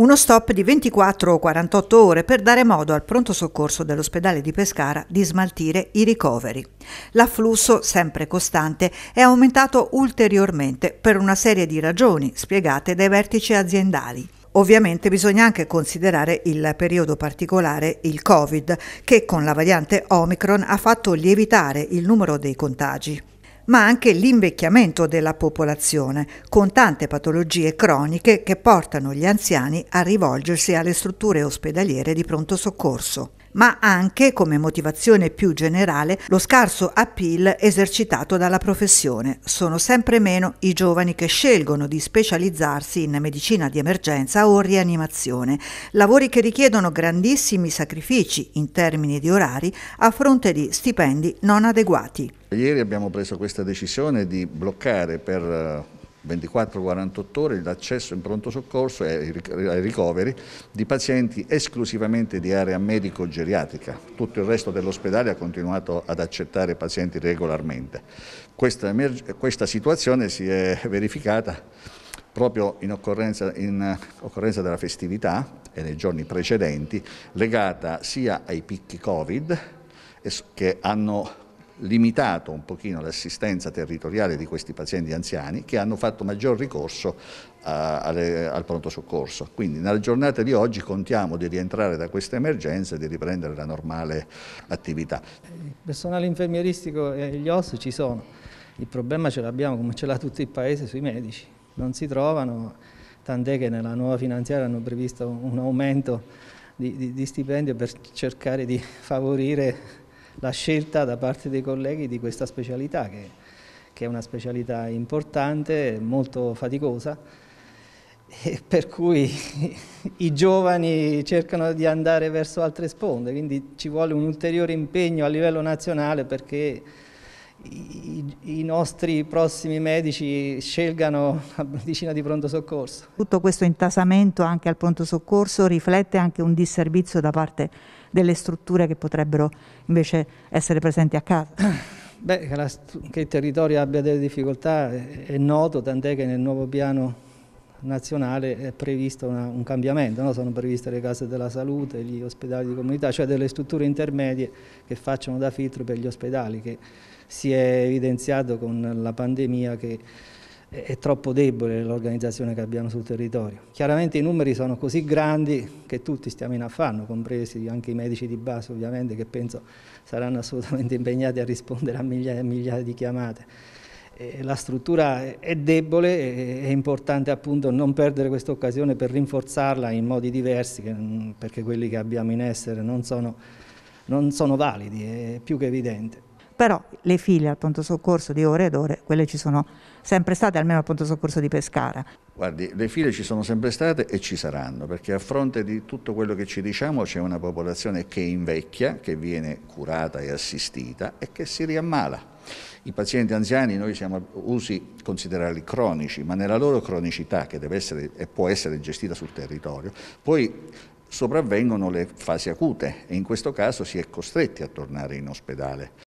Uno stop di 24 o 48 ore per dare modo al pronto soccorso dell'ospedale di Pescara di smaltire i ricoveri. L'afflusso, sempre costante, è aumentato ulteriormente per una serie di ragioni spiegate dai vertici aziendali. Ovviamente bisogna anche considerare il periodo particolare, il Covid, che con la variante Omicron ha fatto lievitare il numero dei contagi ma anche l'invecchiamento della popolazione, con tante patologie croniche che portano gli anziani a rivolgersi alle strutture ospedaliere di pronto soccorso ma anche, come motivazione più generale, lo scarso appeal esercitato dalla professione. Sono sempre meno i giovani che scelgono di specializzarsi in medicina di emergenza o rianimazione, lavori che richiedono grandissimi sacrifici in termini di orari a fronte di stipendi non adeguati. Ieri abbiamo preso questa decisione di bloccare per eh, 24-48 ore l'accesso in pronto soccorso e ai ricoveri di pazienti esclusivamente di area medico-geriatrica. Tutto il resto dell'ospedale ha continuato ad accettare pazienti regolarmente. Questa, questa situazione si è verificata proprio in occorrenza, in occorrenza della festività e nei giorni precedenti, legata sia ai picchi Covid che hanno limitato un pochino l'assistenza territoriale di questi pazienti anziani che hanno fatto maggior ricorso a, eh, alle, al pronto soccorso. Quindi nella giornata di oggi contiamo di rientrare da questa emergenza e di riprendere la normale attività. Il personale infermieristico e gli OS ci sono, il problema ce l'abbiamo come ce l'ha tutto il paese sui medici, non si trovano, tant'è che nella nuova finanziaria hanno previsto un aumento di, di, di stipendio per cercare di favorire la scelta da parte dei colleghi di questa specialità che, che è una specialità importante, molto faticosa per cui i giovani cercano di andare verso altre sponde, quindi ci vuole un ulteriore impegno a livello nazionale perché i, nostri prossimi medici scelgano la medicina di pronto soccorso. Tutto questo intasamento anche al pronto soccorso riflette anche un disservizio da parte delle strutture che potrebbero invece essere presenti a casa. Beh, che, la, che il territorio abbia delle difficoltà è, è noto, tant'è che nel nuovo piano nazionale è previsto una, un cambiamento, no? sono previste le case della salute, gli ospedali di comunità, cioè delle strutture intermedie che facciano da filtro per gli ospedali, che si è evidenziato con la pandemia che è troppo debole l'organizzazione che abbiamo sul territorio. Chiaramente i numeri sono così grandi che tutti stiamo in affanno, compresi anche i medici di base ovviamente che penso saranno assolutamente impegnati a rispondere a migliaia e migliaia di chiamate. Eh, la struttura è debole, è importante appunto non perdere questa occasione per rinforzarla in modi diversi, mm, perché quelli che abbiamo in essere non sono, non sono validi, è più che evidente. Però le file al pronto soccorso di ore ed ore, quelle ci sono sempre state, almeno al pronto soccorso di Pescara. Guardi, le file ci sono sempre state e ci saranno, perché a fronte di tutto quello che ci diciamo c'è una popolazione che invecchia, che viene curata e assistita e che si riammala i pazienti anziani noi siamo usi considerarli cronici, ma nella loro cronicità, che deve essere e può essere gestita sul territorio, poi sopravvengono le fasi acute e in questo caso si è costretti a tornare in ospedale.